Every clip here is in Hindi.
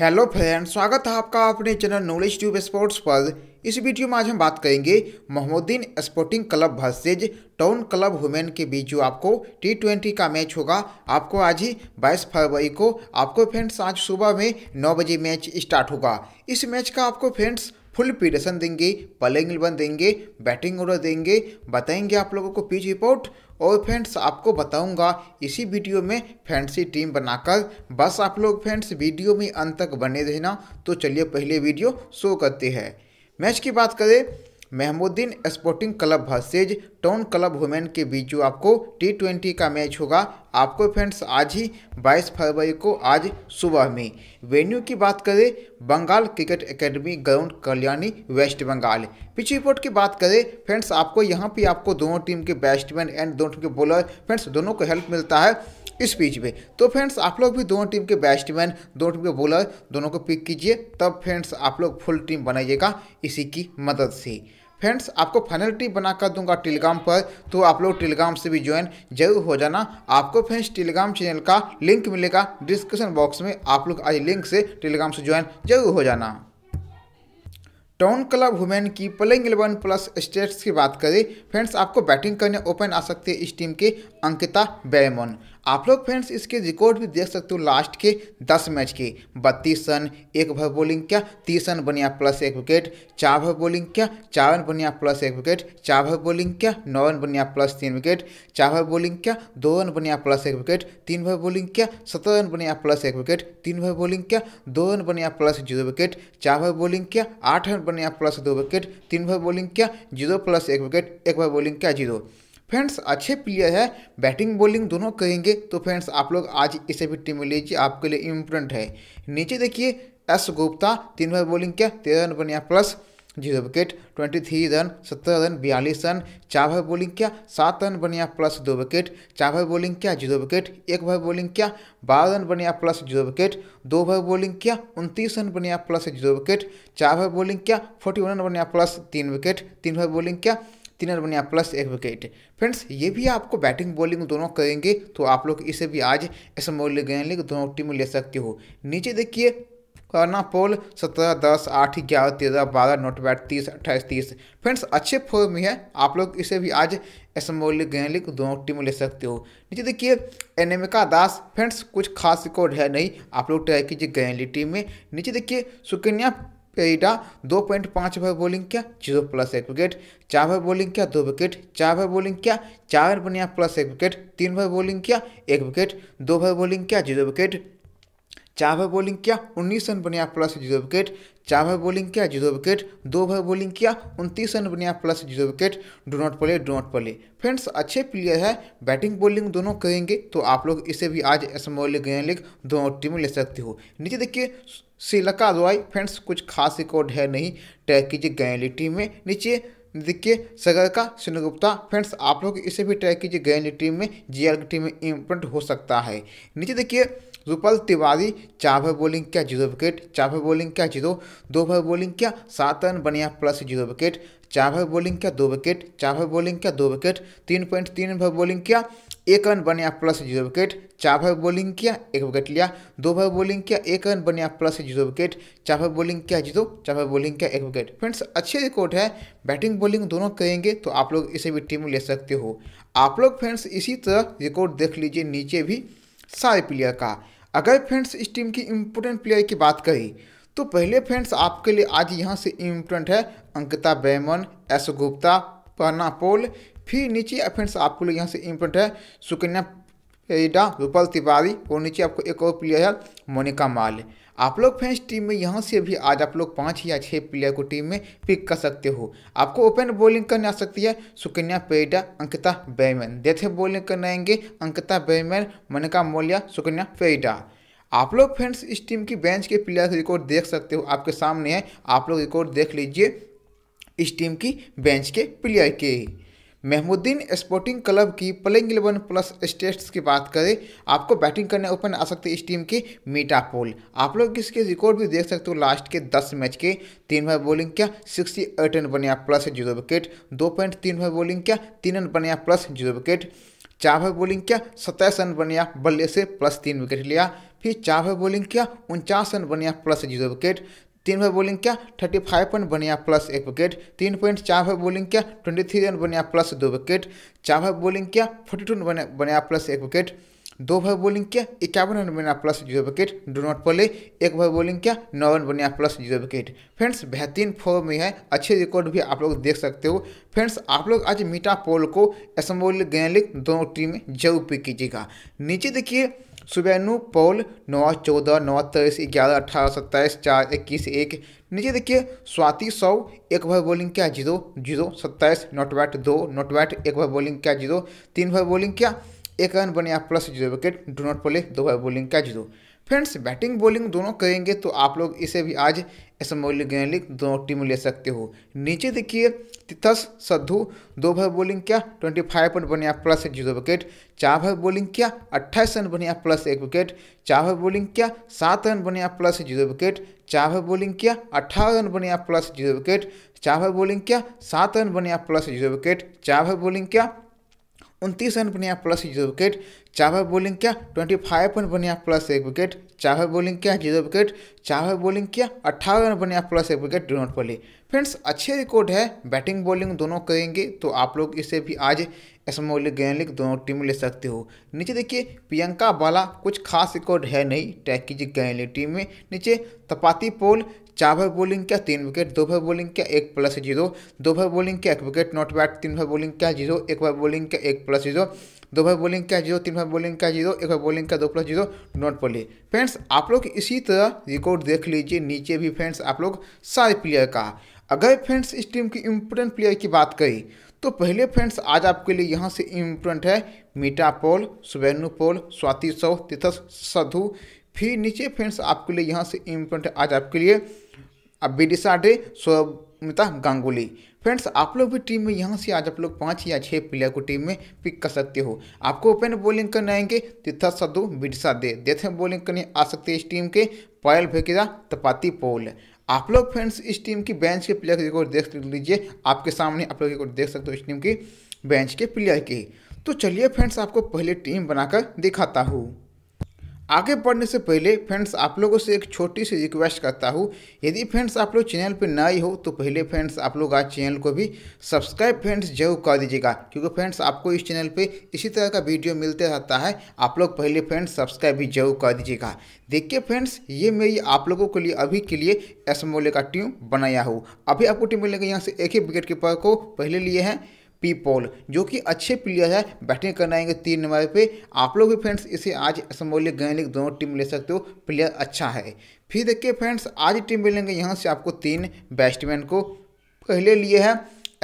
हेलो फ्रेंड स्वागत है आपका अपने चैनल नॉलेज ट्यूब स्पोर्ट्स पर इस वीडियो में आज हम बात करेंगे Mohammedan sporting club versus town club women के बीच जो आपको टी ट्वेंटी का मैच होगा आपको आज ही 22 फरवरी को आपको फ्रेंड्स आज सुबह में 9 बजे मैच स्टार्ट होगा इस मैच का आपको फ्रेंड्स फुल पीडसन देंगे पलिंग बन देंगे बैटिंग ऑर्डर देंगे बताएंगे आप लोगों को पिच रिपोर्ट और फ्रेंड्स आपको बताऊंगा इसी वीडियो में फैंसी टीम बनाकर बस आप लोग फ्रेंड्स वीडियो में अंत तक बने रहना तो चलिए पहले वीडियो शो करते हैं मैच की बात करें Mohammedan sporting club versus town club women के बीच जो आपको टी ट्वेंटी का मैच होगा आपको फ्रेंड्स आज ही 22 फरवरी को आज सुबह में वेन्यू की बात करें Bengal cricket academy ground Kalyani west Bengal pitch report की बात करें फ्रेंड्स आपको यहाँ पे आपको दोनों टीम के बैट्समैन एंड दोनों टीम के बॉलर फ्रेंड्स दोनों को हेल्प मिलता है इस पिच में तो फ्रेंड्स आप लोग भी दोनों टीम के बैट्समैन दोनों टीम के बॉलर दोनों को पिक कीजिए तब फ्रेंड्स आप लोग फुल टीम बनाइएगा इसी की मदद से फ्रेंड्स आपको फाइनल टिप बना कर दूंगा टेलीग्राम पर तो आप लोग टेलीग्राम से भी ज्वाइन जरूर हो जाना आपको फ्रेंड्स टेलीग्राम चैनल का लिंक मिलेगा डिस्क्रिप्शन बॉक्स में आप लोग आज लिंक से टेलीग्राम से ज्वाइन जरूर हो जाना टाउन क्लब वुमेन की प्लेइंग इलेवन प्लस स्टेट्स की बात करें फ्रेंड्स आपको बैटिंग करने ओपन आ सकते हैं इस टीम के अंकिता बैमन आप लोग फ्रेंड्स इसके रिकॉर्ड भी देख सकते हो लास्ट के दस मैच के बत्तीस रन एक ओवर बॉलिंग क्या तीस रन बनिया प्लस एक विकेट चार ओवर बॉलिंग क्या चार रन बनिया प्लस एक विकेट चार ओवर बॉलिंग क्या नौ रन बनिया प्लस तीन विकेट चार ओवर बॉलिंग क्या दो रन बनिया प्लस एक विकेट तीन ओवर बॉलिंग क्या सत्रह रन बनिया प्लस एक विकेट तीन ओवर बॉलिंग क्या दो रन बनिया प्लस जीरो विकेट चार ओवर बॉलिंग क्या आठ रन बनिया प्लस दो विकेट तीन ओवर बॉलिंग क्या जीरो प्लस एक विकेट एक ओवर बॉलिंग क्या जीरो फ्रेंड्स अच्छे प्लेयर है बैटिंग बॉलिंग दोनों करेंगे तो फ्रेंड्स आप लोग आज इसे भी टीम में लीजिए आपके लिए इम्पोर्टेंट है नीचे देखिए एस गुप्ता तीन बार बॉलिंग किया तेरह रन बनिया plus zero wicket twenty three run सत्रह रन बयालीस रन चार भाई बॉलिंग किया सात रन बनिया प्लस दो विकेट चार भाई बॉलिंग किया जीरो विकेट एक भाई बॉलिंग किया बारह रन बनिया प्लस जीरो विकेट दो भाई बॉलिंग किया उनतीस रन बनिया प्लस जीरो विकेट चार भाई बॉलिंग किया फोर्टी वन रन बनिया प्लस तीन विकेट तीन भाई बॉलिंग किया तीन रन बनिया प्लस एक विकेट फ्रेंड्स ये भी आपको बैटिंग बॉलिंग दोनों करेंगे तो आप लोग इसे भी आज मोल ले गए दोनों टीम ले सकते हो नीचे देखिए करना पोल सत्रह दस आठ ग्यारह तेरह बारह नोट बैट तीस अट्ठाईस तीस फ्रेंड्स अच्छे फॉर्म में है आप लोग इसे भी आज एस मोली गेंद लीग दोनों टीमें ले सकते हो नीचे देखिए एनेमिका दास फ्रेंड्स कुछ खास रिकॉर्ड है नहीं आप लोग ट्राई कीजिए गेंद लीग टीम में नीचे देखिए सुकन्या यहाँ दो पॉइंट पाँच ओवर बॉलिंग किया जीरो प्लस एक विकेट चार ओवर बॉलिंग किया दो विकेट चार ओवर बॉलिंग किया चार बनिया प्लस एक विकेट तीन ओवर बॉलिंग किया एक विकेट दो ओवर बॉलिंग किया जीरो विकेट चार ओवर बॉलिंग किया उन्नीस रन बनाया प्लस जीरो विकेट चार भाई बॉलिंग किया जीरो विकेट दो भाई बॉलिंग किया उनतीस रन बनाया plus zero wicket do not play do not play friends अच्छे प्लेयर है बैटिंग बॉलिंग दोनों करेंगे तो आप लोग इसे भी आज स्मॉल लीग ग्रैंड लीग दोनों टीम ले सकते हो नीचे देखिए श्रीलंका रॉय फ्रेंड्स कुछ खास रिकॉर्ड है नहीं टैग कीजिए ग्रैंड लीग टीम में नीचे देखिए सगर का सुनील फ्रेंड्स आप लोग इसे भी ट्राई कीजिए ग्रैंड टीम में जीआर की टीम में इम्प्रूव हो सकता है नीचे देखिए रूपल तिवारी चार भर बॉलिंग किया जीरो विकेट चार भर बॉलिंग किया जीरो दो ओवर बॉलिंग किया सात रन बनिया प्लस जीरो विकेट चार भर बॉलिंग किया दो विकेट चार भर बॉलिंग किया दो विकेट तीन पॉइंट तीन ओवर बॉलिंग किया एक रन बनिया प्लस जीरो विकेट चार भर बॉलिंग किया एक विकेट लिया दो ओवर बॉलिंग किया एक रन बनिया प्लस जीरो विकेट चार भर बॉलिंग किया जीरो चार भर बॉलिंग किया एक विकेट फ्रेंड्स अच्छे रिकॉर्ड है बैटिंग बॉलिंग दोनों करेंगे तो आप लोग इसे भी टीम ले सकते हो आप लोग फ्रेंड्स इसी तरह रिकॉर्ड देख लीजिए नीचे भी सारे प्लेयर का अगर फ्रेंड्स इस टीम की इम्पोर्टेंट प्लेयर की बात करी तो पहले फ्रेंड्स आपके लिए आज यहाँ से इम्पोर्टेंट है अंकिता बैमन एस गुप्ता पन्ना पोल फिर नीचे फ्रेंड्स आपके लिए यहाँ से इम्पोर्टेंट है सुकन्या एडा रूपल तिवारी और नीचे आपको एक और प्लेयर है मोनिका माल आप लोग फ्रेंड्स टीम में यहाँ से भी आज आप लोग पाँच या छः प्लेयर को टीम में पिक कर सकते हो आपको ओपन बॉलिंग करने आ सकती है सुकन्या पेडा अंकिता बैमैन देते बॉलिंग करने आएंगे अंकिता बैमैन मनका मौलिया सुकन्या पेडा आप लोग फ्रेंड्स इस टीम की बेंच के का रिकॉर्ड देख सकते हो आपके सामने है आप लोग रिकॉर्ड देख लीजिए इस टीम की बेंच के प्लेयर के महमुद्दीन स्पोर्टिंग क्लब की प्लेइंग इलेवन प्लस स्टेट्स की बात करें आपको बैटिंग करने ओपन आ सकते इस टीम के मीटा पोल आप लोग इसके रिकॉर्ड भी देख सकते हो लास्ट के दस मैच के तीन भाई बॉलिंग क्या सिक्सटी एट रन बनिया प्लस जीरो विकेट दो पॉइंट तीन भाई बॉलिंग क्या तीन रन बनिया प्लस जीरो विकेट चार भाई बॉलिंग क्या सत्ताईस रन बनिया बल्ले से प्लस तीन विकेट लिया फिर चार भाई बॉलिंग किया उनचास रन बनिया प्लस जीरो विकेट तीन बार बॉलिंग क्या थर्टी फाइव पॉइंट बनिया प्लस एक विकेट तीन पॉइंट चार बार बॉलिंग क्या ट्वेंटी थ्री रन बनिया प्लस दो विकेट चार बार बॉलिंग क्या फोर्टी टू रन बनिया प्लस एक विकेट दो बार बॉलिंग क्या इक्यावन रन बनिया plus zero wicket do not play एक बार बॉलिंग क्या नौ रन बनिया प्लस जीरो विकेट फ्रेंड्स बेहतरीन फॉर्म में है अच्छे रिकॉर्ड भी आप लोग देख सकते हो फ्रेंड्स आप लोग आज मीटा पोल को असम्बोल गैन लीग दोनों टीम जरूर पिक कीजिएगा नीचे देखिए सुबैनू पोल नौ चौदह नौ तेईस ग्यारह अठारह सत्ताईस चार इक्कीस एक नीचे देखिए स्वाति सौ एक ओवर बॉलिंग क्या जीरो जीरो सत्ताईस नॉट बैट दो नॉट बैट एक ओवर बॉलिंग क्या जीरो तीन ओवर बॉलिंग क्या एक रन बने plus zero wicket do not play दो भर बॉलिंग क्या जीरो फ्रेंड्स बैटिंग बॉलिंग दोनों करेंगे तो आप लोग इसे भी आज एसमोली एम दोनों टीम ले सकते हो नीचे देखिए तिथस सद्धू दो भर बॉलिंग क्या ट्वेंटी फाइव रन बनिया प्लस एक जीरो विकेट चार भर बॉलिंग क्या अट्ठाईस रन बनिया प्लस एक विकेट चार भर बॉलिंग क्या सात रन बनिया प्लस जीरो विकेट चार भर बॉलिंग क्या अट्ठारह रन बनिया प्लस जीरो विकेट चार भर बॉलिंग क्या सात रन बनिया प्लस जीरो विकेट चार भर बॉलिंग क्या उनतीस रन बनिया प्लस जीरो विकेट चाहे बॉलिंग किया ट्वेंटी फाइव रन बनिया प्लस एक विकेट चाहे बॉलिंग किया जीरो विकेट चाहे बॉलिंग किया अट्ठारह रन बनिया प्लस एक विकेट डोनट पली फ्रेंड्स अच्छे रिकॉर्ड है बैटिंग बॉलिंग दोनों करेंगे तो आप लोग इसे भी आज स्मॉल गैनलिक दोनों टीम ले सकते हो नीचे देखिए प्रियंका बाला कुछ खास रिकॉर्ड है नहीं की कीजिए गैनलिक टीम में नीचे तपाती पोल चार भाई बॉलिंग क्या तीन विकेट दो भाई बॉलिंग क्या एक प्लस जीरो दो भाई बॉलिंग क्या एक विकेट नॉट बैट तीन भाई बॉलिंग क्या जीरो एक भाई बॉलिंग क्या एक प्लस जीरो दो भाई बॉलिंग क्या जीरो तीन भाई बॉलिंग क्या जीरो एक भाई बॉलिंग क्या दो प्लस जीरो नॉट पड़े फ्रेंड्स आप लोग इसी तरह रिकॉर्ड देख लीजिए नीचे भी फ्रेंड्स आप लोग सारे प्लेयर का अगर फ्रेंड्स इस टीम की इम्पोर्टेंट प्लेयर की बात करें तो पहले फ्रेंड्स आज आपके लिए यहाँ से इम्पोर्टेंट है मीटा पोल पोल स्वाति सौ तिथस सधु फिर नीचे फ्रेंड्स आपके लिए यहाँ से इम्पोर्टेंट है आज आपके लिए अब डे स्वमिता गांगुली फ्रेंड्स आप लोग भी टीम में यहाँ से आज आप लोग पाँच या छः प्लेयर को टीम में पिक कर सकते हो आपको ओपन बॉलिंग करने आएंगे तिथा साधु विदिशा दे देते हैं बॉलिंग करने आ सकते हैं इस टीम के पायल भेकेजा तपाती पोल आप लोग फ्रेंड्स इस टीम की बेंच के प्लेयर की रिकॉर्ड देख लीजिए आपके सामने आप लोग रिकॉर्ड देख सकते हो इस टीम की बेंच के प्लेयर की तो चलिए फ्रेंड्स आपको पहले टीम बनाकर दिखाता हूँ आगे बढ़ने से पहले फ्रेंड्स आप लोगों से एक छोटी सी रिक्वेस्ट करता हूँ यदि फ्रेंड्स आप लोग चैनल पर नए हो तो पहले फ्रेंड्स आप लोग आज चैनल को भी सब्सक्राइब फ्रेंड्स जरूर कर दीजिएगा क्योंकि फ्रेंड्स आपको इस चैनल पे इसी तरह का वीडियो मिलते रहता है आप लोग पहले फ्रेंड्स सब्सक्राइब भी जरूर कर दीजिएगा देखिए फ्रेंड्स ये मेरी आप लोगों के लिए अभी के लिए एस का टीम बनाया हूँ अभी आपको टीम मिलेगा यहाँ से एक ही विकेट कीपर को पहले लिए हैं पीपॉल जो कि अच्छे प्लेयर है बैटिंग करने आएंगे तीन नंबर पे आप लोग भी फ्रेंड्स इसे आज समोलिक गैनिक दोनों टीम ले सकते हो प्लेयर अच्छा है फिर देखिए फ्रेंड्स आज टीम मिलेंगे यहाँ से आपको तीन बैट्समैन को पहले लिए है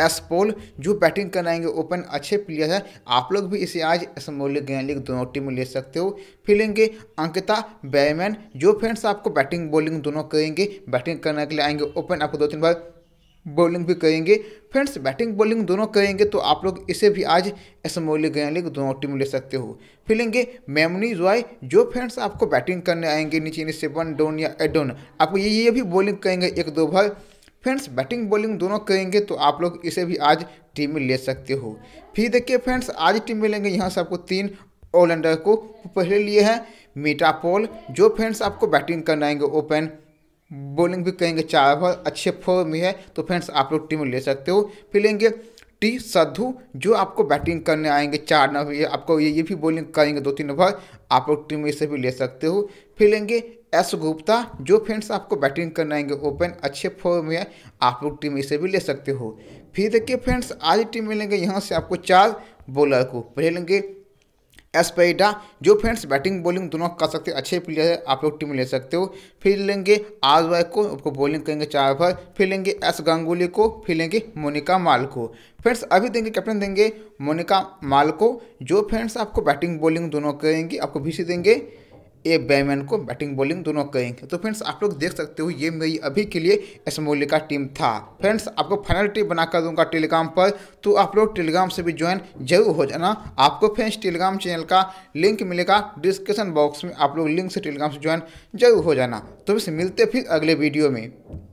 एस पोल जो बैटिंग आएंगे ओपन अच्छे प्लेयर है आप लोग भी इसे आज समोलिक गैनिक दोनों टीम ले सकते हो फिर लेंगे अंकिता बैमैन जो फ्रेंड्स आपको बैटिंग बॉलिंग दोनों करेंगे बैटिंग करने के लिए आएंगे ओपन आपको दो तीन बार बॉलिंग भी करेंगे फ्रेंड्स बैटिंग बॉलिंग दोनों करेंगे तो आप लोग इसे भी आज एसमोली गया लीग दोनों टीम ले सकते हो फिर लेंगे मेमनी रॉय जो फ्रेंड्स आपको बैटिंग करने आएंगे नीचे नीचे वन डोन या एडोन आपको ये ये भी बॉलिंग करेंगे एक दो भर फ्रेंड्स बैटिंग बॉलिंग दोनों करेंगे तो आप लोग इसे भी आज टीम में ले सकते हो फिर देखिए फ्रेंड्स आज टीम में लेंगे यहाँ से आपको तीन ऑलराउंडर को पहले लिए हैं मीटापोल जो फ्रेंड्स आपको बैटिंग करना आएंगे ओपन बॉलिंग भी करेंगे चार ओवर अच्छे फॉर्म में है तो फ्रेंड्स आप लोग टीम ले सकते हो फिर लेंगे टी साधु जो आपको बैटिंग करने आएंगे चार नंबर ये आपको ये ये भी बॉलिंग करेंगे दो तीन ओवर आप लोग टीम इसे भी ले सकते हो फिर लेंगे एस गुप्ता जो फ्रेंड्स आपको बैटिंग करने आएंगे ओपन अच्छे फॉर्म में है आप लोग टीम इसे भी ले सकते हो फिर देखिए फ्रेंड्स आज टीम मिलेंगे यहाँ से आपको चार बॉलर को पहले लेंगे एस्पेडा जो फ्रेंड्स बैटिंग बॉलिंग दोनों कर सकते अच्छे प्लेयर है आप लोग टीम ले सकते हो फिर लेंगे आज वाई को आपको बॉलिंग करेंगे चार भर फिर लेंगे एस गांगुली को फिर लेंगे मोनिका माल को फ्रेंड्स अभी देंगे कैप्टन देंगे मोनिका माल को जो फ्रेंड्स आपको बैटिंग बॉलिंग दोनों करेंगे आपको भी देंगे ए बैमैन को बैटिंग बॉलिंग दोनों करेंगे तो फ्रेंड्स आप लोग देख सकते हो ये मेरी अभी के लिए एसमोली का टीम था फ्रेंड्स आपको फाइनल टीम बनाकर दूंगा टेलीग्राम पर तो आप लोग टेलीग्राम से भी ज्वाइन जरूर हो जाना आपको फ्रेंड्स टेलीग्राम चैनल का लिंक मिलेगा डिस्क्रिप्शन बॉक्स में आप लोग लिंक से टेलीग्राम से ज्वाइन जरूर हो जाना तो फिर मिलते फिर अगले वीडियो में